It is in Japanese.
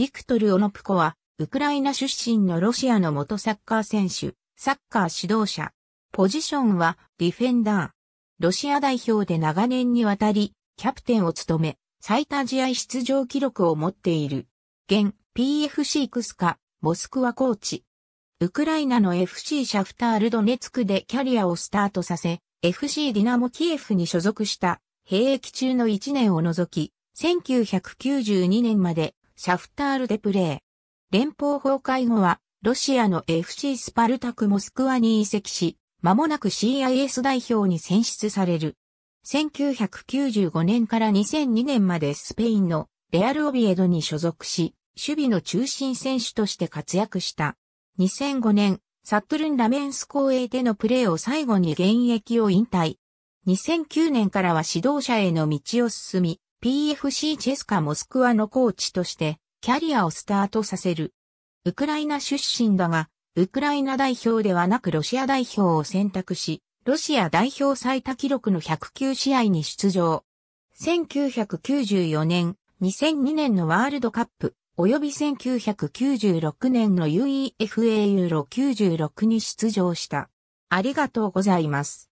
ビクトル・オノプコは、ウクライナ出身のロシアの元サッカー選手、サッカー指導者。ポジションはディフェンダー。ロシア代表で長年にわたり、キャプテンを務め、最多試合出場記録を持っている。現 PFC クスカ、モスクワコーチ。ウクライナの FC シャフタールドネツクでキャリアをスタートさせ、FC ディナモキエフに所属した、兵役中の1年を除き、1992年までシャフタール・デ・プレー。連邦崩壊後は、ロシアの FC スパルタク・モスクワに移籍し、間もなく CIS 代表に選出される。1995年から2002年までスペインのレアル・オビエドに所属し、守備の中心選手として活躍した。2005年、サットルン・ラメンス公営でのプレーを最後に現役を引退。2009年からは指導者への道を進み、PFC チェスカモスクワのコーチとしてキャリアをスタートさせる。ウクライナ出身だが、ウクライナ代表ではなくロシア代表を選択し、ロシア代表最多記録の109試合に出場。1994年、2002年のワールドカップ、及び1996年の UEFA ユーロ96に出場した。ありがとうございます。